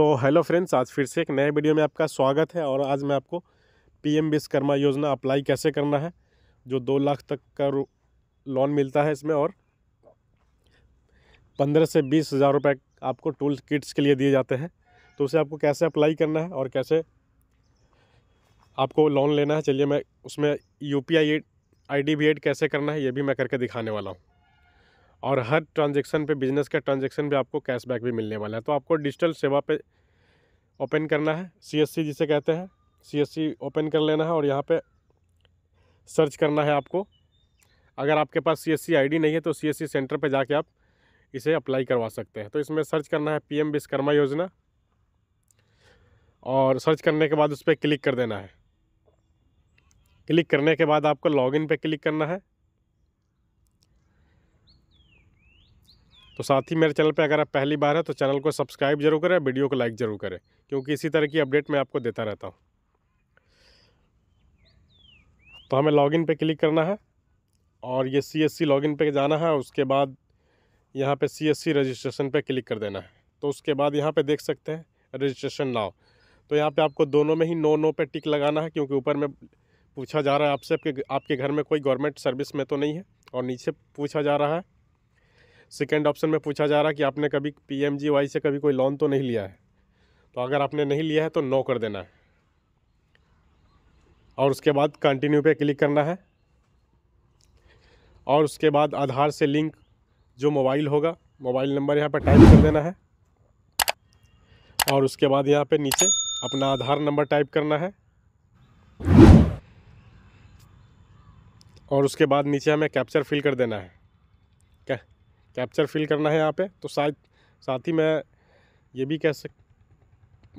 तो hello friends आज फिर से एक नए वीडियो में आपका स्वागत है और आज मैं आपको पी एम विश्वकर्मा योजना अप्लाई कैसे करना है जो दो लाख तक का लोन मिलता है इसमें और पंद्रह से बीस हज़ार रुपये आपको टूल किट्स के लिए दिए जाते हैं तो उसे आपको कैसे अप्लाई करना है और कैसे आपको लोन लेना है चलिए मैं उसमें U P I I D भी एड कैसे करना है ये भी मैं करके दिखाने वाला हूँ और हर ट्रांजेक्शन पे बिजनेस के ट्रांजेक्शन पे आपको कैशबैक भी मिलने वाला है तो आपको डिजिटल सेवा पे ओपन करना है सीएससी जिसे कहते हैं सीएससी ओपन कर लेना है और यहाँ पे सर्च करना है आपको अगर आपके पास सीएससी आईडी नहीं है तो सीएससी सेंटर पर जाके आप इसे अप्लाई करवा सकते हैं तो इसमें सर्च करना है एम विश्वकर्मा योजना और सर्च करने के बाद उस पर क्लिक कर देना है क्लिक करने के बाद आपको लॉगिन पे क्लिक करना है तो साथ ही मेरे चैनल पर अगर आप पहली बार है तो चैनल को सब्सक्राइब जरूर करें वीडियो को लाइक ज़रूर करें क्योंकि इसी तरह की अपडेट मैं आपको देता रहता हूँ तो हमें लॉगिन पे क्लिक करना है और ये सी एस सी लॉगिन पे जाना है उसके बाद यहाँ पे सी एस सी रजिस्ट्रेशन पे क्लिक कर देना है तो उसके बाद यहाँ पे देख सकते हैं रजिस्ट्रेशन नाव तो यहाँ पे आपको दोनों में ही नो नो पे टिक लगाना है क्योंकि ऊपर में पूछा जा रहा है आपसे आपके आपके घर में कोई गवर्नमेंट सर्विस में तो नहीं है और नीचे पूछा जा रहा है सेकेंड ऑप्शन में पूछा जा रहा कि आपने कभी पी से कभी कोई लोन तो नहीं लिया है तो अगर आपने नहीं लिया है तो नो कर देना है और उसके बाद कंटिन्यू पे क्लिक करना है और उसके बाद आधार से लिंक जो मोबाइल होगा मोबाइल नंबर यहाँ पर टाइप कर देना है और उसके बाद यहाँ पे नीचे अपना आधार नंबर टाइप करना है और उसके बाद नीचे हमें कैप्चर फिल कर देना है कैप्चर फिल करना है यहाँ पे तो साथ साथ ही मैं ये भी कह सक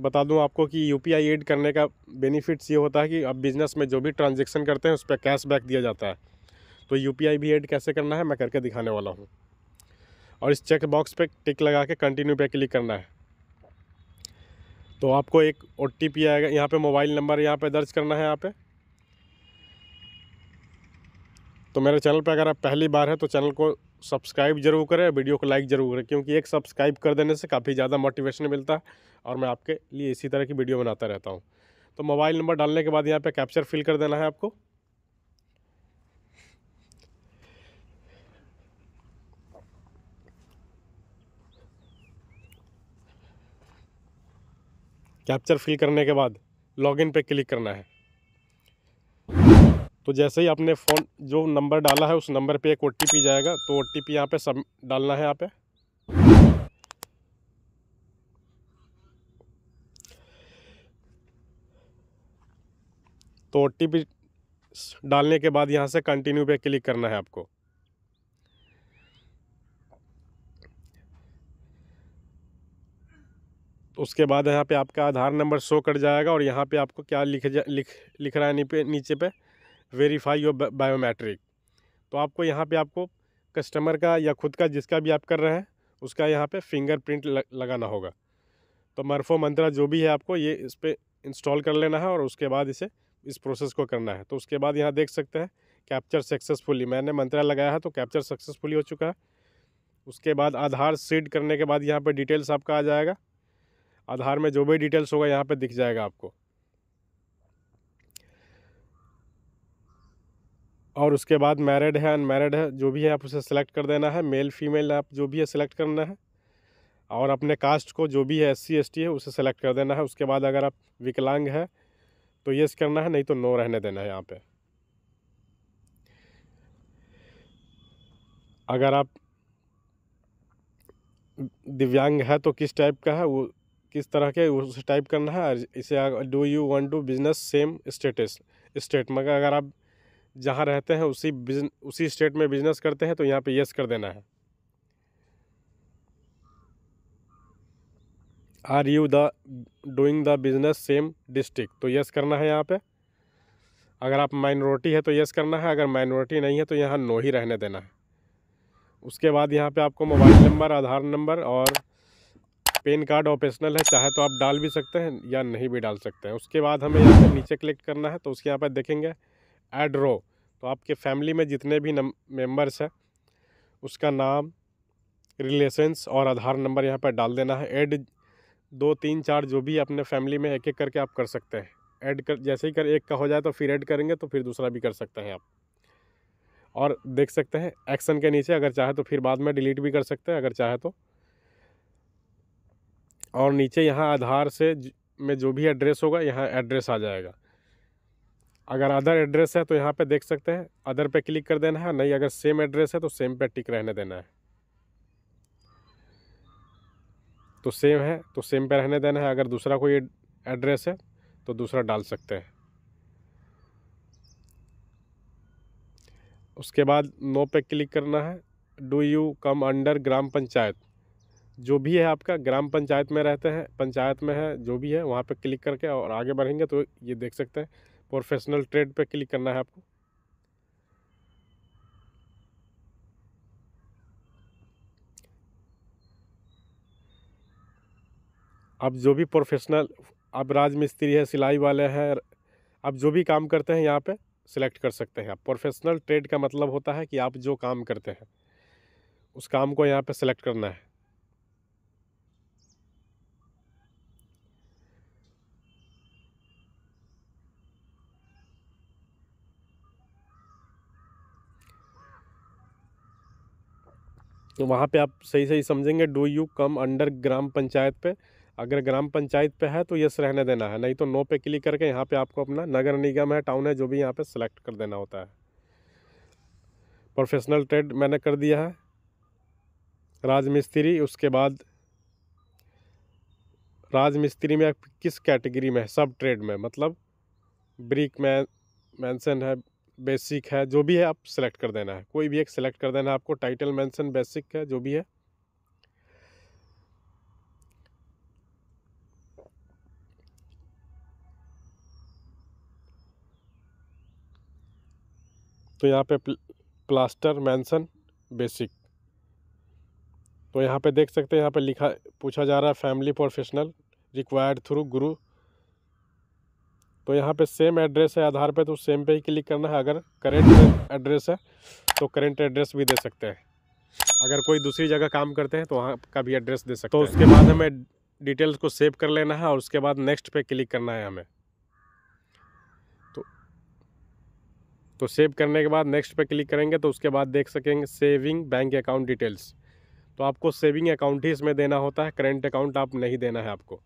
बता दूँ आपको कि यू पी आई एड करने का बेनिफिट्स ये होता है कि आप बिज़नेस में जो भी ट्रांजेक्शन करते हैं उस पर कैशबैक दिया जाता है तो यू पी आई भी ऐड कैसे करना है मैं करके दिखाने वाला हूँ और इस चेक बॉक्स पे टिक लगा के कंटिन्यू पे क्लिक करना है तो आपको एक ओ टी पी आएगा यहाँ पे मोबाइल नंबर यहाँ पे दर्ज करना है यहाँ पे तो मेरे चैनल पे अगर आप पहली बार है तो चैनल को सब्सक्राइब जरूर करें वीडियो को लाइक जरूर करें क्योंकि एक सब्सक्राइब कर देने से काफ़ी ज़्यादा मोटिवेशन मिलता है और मैं आपके लिए इसी तरह की वीडियो बनाता रहता हूँ तो मोबाइल नंबर डालने के बाद यहाँ पे कैप्चर फिल कर देना है आपको कैप्चर फिल करने के बाद लॉगिन पे क्लिक करना है तो जैसे ही आपने फ़ोन जो नंबर डाला है उस नंबर पे एक ओ जाएगा तो ओ टी पी यहाँ पर सब डालना है यहाँ पे तो ओ डालने के बाद यहाँ से कंटिन्यू पे क्लिक करना है आपको उसके बाद यहाँ पे आपका आधार नंबर शो कर जाएगा और यहाँ पे आपको क्या लिख जा लिख लिख रहा है नीचे पे वेरीफाई योर बायोमेट्रिक तो आपको यहाँ पे आपको कस्टमर का या खुद का जिसका भी आप कर रहे हैं उसका यहाँ पे फिंगरप्रिंट लगाना होगा तो मरफो मंत्रा जो भी है आपको ये इस पर इंस्टॉल कर लेना है और उसके बाद इसे इस प्रोसेस को करना है तो उसके बाद यहाँ देख सकते हैं कैप्चर सक्सेसफुली मैंने मंत्रा लगाया है तो कैप्चर सक्सेसफुली हो चुका है उसके बाद आधार सीड करने के बाद यहाँ पर डिटेल्स आपका आ जाएगा आधार में जो भी डिटेल्स होगा यहाँ पर दिख जाएगा आपको और उसके बाद मैरिड है अनमैरिड है जो भी है आप उसे सिलेक्ट कर देना है मेल फीमेल आप जो भी है सिलेक्ट करना है और अपने कास्ट को जो भी है एस सी है उसे सेलेक्ट कर देना है उसके बाद अगर आप विकलांग है तो येस करना है नहीं तो नो रहने देना है यहाँ पे अगर आप दिव्यांग है तो किस टाइप का है वो किस तरह के उस टाइप करना है इसे do you want to business same status state मगर अगर आप जहाँ रहते हैं उसी उसी स्टेट में बिजनेस करते हैं तो यहाँ पे यस कर देना है are you the doing the business same district तो यस करना है यहाँ पे अगर आप माइनॉरिटी है तो यस करना है अगर माइनॉरिटी नहीं है तो यहाँ नो ही रहने देना है उसके बाद यहाँ पे आपको मोबाइल नंबर आधार नंबर और पेन कार्ड ऑपरेशनल है चाहे तो आप डाल भी सकते हैं या नहीं भी डाल सकते हैं उसके बाद हमें यहाँ पर नीचे क्लिक करना है तो उसके यहाँ पर देखेंगे एड रो तो आपके फैमिली में जितने भी मेंबर्स हैं उसका नाम रिलेशंस और आधार नंबर यहाँ पर डाल देना है ऐड दो तीन चार जो भी अपने फैमिली में एक एक करके आप कर सकते हैं ऐड कर जैसे ही कर एक का हो जाए तो फिर ऐड करेंगे तो फिर दूसरा भी कर सकते हैं आप और देख सकते हैं एक्शन के नीचे अगर चाहे तो फिर बाद में डिलीट भी कर सकते हैं अगर चाहे तो और नीचे यहाँ आधार से में जो भी एड्रेस होगा यहाँ एड्रेस आ जाएगा अगर अदर एड्रेस है तो यहाँ पे देख सकते हैं अदर पे क्लिक कर देना है नहीं अगर सेम एड्रेस है तो सेम पे टिक रहने देना है तो सेम है तो सेम पे रहने देना है अगर दूसरा कोई एड्रेस है तो दूसरा डाल सकते हैं उसके बाद नो पे क्लिक करना है do you come under gram panchayat जो भी है आपका ग्राम पंचायत में रहते हैं पंचायत में है जो भी है वहाँ पे क्लिक करके और आगे बढ़ेंगे तो ये देख सकते हैं प्रोफेशनल ट्रेड पे क्लिक करना है आपको आप जो भी प्रोफेशनल आप राजमिस्त्री है सिलाई वाले हैं आप जो भी काम करते हैं यहाँ पे सिलेक्ट कर सकते हैं आप प्रोफेशनल ट्रेड का मतलब होता है कि आप जो काम करते हैं उस काम को यहाँ पे सिलेक्ट करना है तो वहाँ पे आप सही सही समझेंगे do you come under gram panchayat पे अगर ग्राम पंचायत पे है तो यस रहने देना है नहीं तो नो पे क्लिक करके यहाँ पे आपको अपना नगर निगम है टाउन है जो भी यहाँ पे सेलेक्ट कर देना होता है प्रोफेशनल ट्रेड मैंने कर दिया है राजमिस्त्री उसके बाद राजमिस्त्री में किस कैटेगरी में है सब ट्रेड में मतलब ब्रिक मैन मैंसन है बेसिक है जो भी है आप सेलेक्ट कर देना है कोई भी एक सेलेक्ट कर देना है आपको टाइटल मेंशन बेसिक है जो भी है तो यहाँ पे प्लास्टर मेंशन बेसिक तो यहाँ पे देख सकते हैं यहाँ पे लिखा पूछा जा रहा है फैमिली प्रोफेशनल रिक्वायर्ड थ्रू गुरु तो यहाँ पे सेम एड्रेस है आधार पे तो सेम पे ही क्लिक करना है अगर करेंट एड्रेस है तो करेंट एड्रेस भी दे सकते हैं अगर कोई दूसरी जगह काम करते हैं तो वहाँ का भी एड्रेस दे सकते तो हैं तो उसके बाद हमें डिटेल्स को सेव कर लेना है और उसके बाद नेक्स्ट पे क्लिक करना है हमें तो तो सेव करने के बाद नेक्स्ट पे क्लिक करेंगे तो उसके बाद देख सकेंगे सेविंग बैंक अकाउंट डिटेल्स तो आपको सेविंग अकाउंट ही इसमें देना होता है करेंट अकाउंट आप नहीं देना है आपको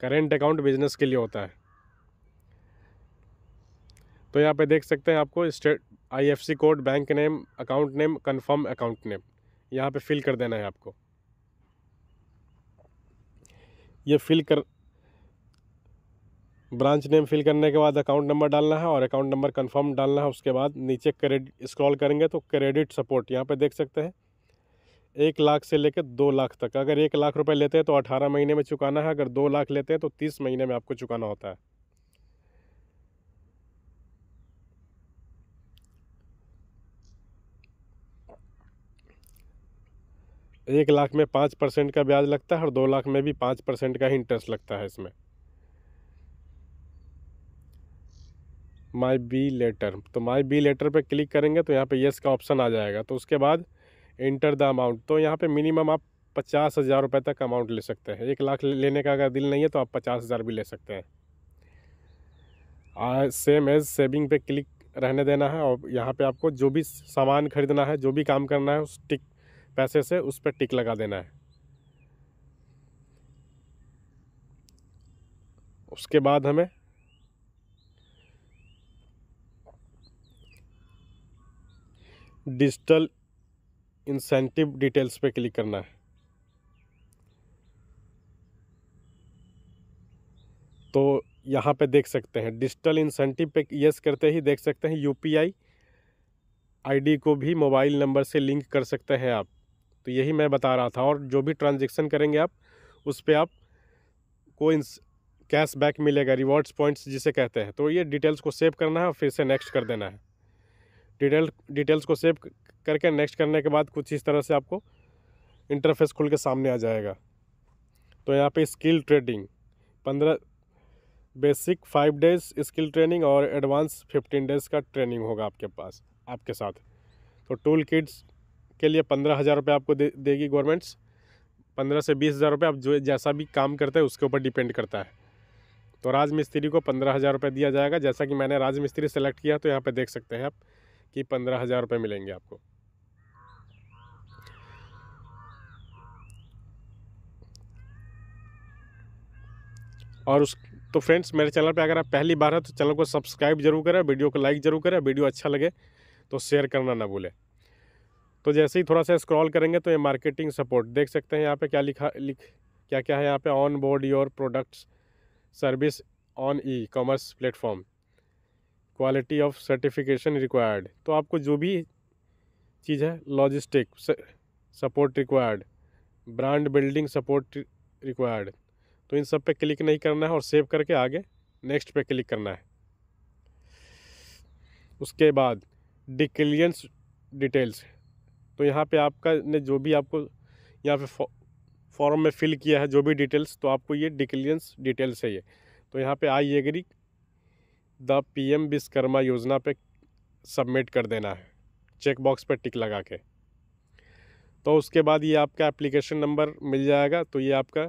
करेंट अकाउंट बिजनेस के लिए होता है तो यहाँ पे देख सकते हैं आपको state IFSC code bank name account name confirm account name यहाँ पे फिल कर देना है आपको ये फिल कर ब्रांच नेम फिल करने के बाद अकाउंट नंबर डालना है और अकाउंट नंबर कंफर्म डालना है उसके बाद नीचे क्रेडिट स्क्रॉल करेंगे तो क्रेडिट सपोर्ट यहाँ पे देख सकते हैं एक लाख से लेकर दो लाख तक अगर एक लाख रुपए लेते हैं तो अठारह महीने में चुकाना है अगर दो लाख लेते हैं तो तीस महीने में आपको चुकाना होता है एक लाख में पाँच परसेंट का ब्याज लगता है और दो लाख में भी पाँच परसेंट का ही इंटरेस्ट लगता है इसमें माई बी लेटर तो माई बी लेटर पे क्लिक करेंगे तो यहाँ पे येस का ऑप्शन आ जाएगा तो उसके बाद इंटर द अमाउंट तो यहाँ पे मिनिमम आप पचास हज़ार रुपये तक अमाउंट ले सकते हैं एक लाख लेने का अगर दिल नहीं है तो आप पचास हज़ार भी ले सकते हैं आ, सेम एज सेविंग पे क्लिक रहने देना है और यहाँ पे आपको जो भी सामान खरीदना है जो भी काम करना है उस टिक पैसे से उस पर टिक लगा देना है उसके बाद हमें डिजिटल इंसेंटिव डिटेल्स पे क्लिक करना है तो यहाँ पे देख सकते हैं डिजिटल इंसेंटिव पे यस करते ही देख सकते हैं यूपीआई आईडी को भी मोबाइल नंबर से लिंक कर सकते हैं आप तो यही मैं बता रहा था और जो भी ट्रांजेक्शन करेंगे आप उस पर आप को कैश बैक मिलेगा रिवॉर्ड्स पॉइंट्स जिसे कहते हैं तो ये डिटेल्स को सेव करना है और फिर से नेक्स्ट कर देना है डिटेल डिटेल्स को सेव करके नेक्स्ट करने के बाद कुछ इस तरह से आपको इंटरफेस खुल के सामने आ जाएगा तो यहाँ पे स्किल ट्रेडिंग पंद्रह basic five days skill training और एडवांस फिफ्टीन डेज का ट्रेनिंग होगा आपके पास आपके साथ तो टूल किट्स के लिए पंद्रह हज़ार रुपये आपको दे देगी गवर्नमेंट्स पंद्रह से बीस हज़ार रुपये आप जो जैसा भी काम करते हैं उसके ऊपर डिपेंड करता है तो राजमिस्त्री को पंद्रह हज़ार रुपये दिया जाएगा जैसा कि मैंने राजमिस्त्री सेलेक्ट किया तो यहाँ पर देख सकते हैं आप कि पंद्रह हज़ार रुपये मिलेंगे आपको और उस तो फ्रेंड्स मेरे चैनल पे अगर आप पहली बार है तो चैनल को सब्सक्राइब जरूर करें वीडियो को लाइक जरूर करें वीडियो अच्छा लगे तो शेयर करना ना भूलें तो जैसे ही थोड़ा सा स्क्रॉल करेंगे तो ये मार्केटिंग सपोर्ट देख सकते हैं यहाँ पे क्या लिखा लिख क्या क्या है यहाँ पे on board your products service on e commerce platform quality of certification required तो आपको जो भी चीज़ है logistic support required brand building support required तो इन सब पे क्लिक नहीं करना है और सेव करके आगे नेक्स्ट पे क्लिक करना है उसके बाद डिक्लियंस डिटेल्स तो यहाँ पे आपका ने जो भी आपको यहाँ पे फॉर्म में फिल किया है जो भी डिटेल्स तो आपको ये डिक्लियंस डिटेल्स है ये तो यहाँ पे I agree the PM Vishwakarma Yojana पे सबमिट कर देना है चेक बॉक्स पर टिक लगा के तो उसके बाद ये आपका एप्लीकेशन नंबर मिल जाएगा तो ये आपका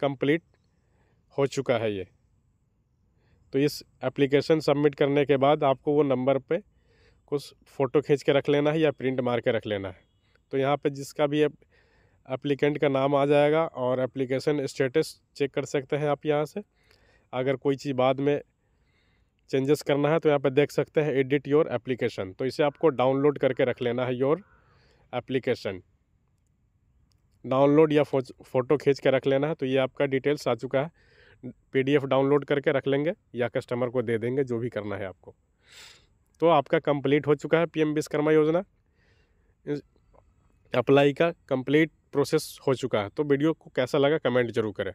कम्प्लीट हो चुका है ये तो इस एप्लीकेशन सबमिट करने के बाद आपको वो नंबर पे कुछ फ़ोटो खींच के रख लेना है या प्रिंट मार के रख लेना है तो यहाँ पे जिसका भी एप्लीकेंट का नाम आ जाएगा और एप्लीकेशन स्टेटस चेक कर सकते हैं आप यहाँ से अगर कोई चीज़ बाद में चेंजेस करना है तो यहाँ पर देख सकते हैं एडिट योर एप्लीकेशन तो इसे आपको डाउनलोड करके रख लेना है योर एप्लीकेशन डाउनलोड या फो, फोटो खींच के रख लेना है तो ये आपका डिटेल्स आ चुका है पीडीएफ डाउनलोड करके रख लेंगे या कस्टमर को दे देंगे जो भी करना है आपको तो आपका कंप्लीट हो चुका है पीएम विश्वकर्मा योजना अप्लाई का कंप्लीट प्रोसेस हो चुका है तो वीडियो को कैसा लगा कमेंट जरूर करें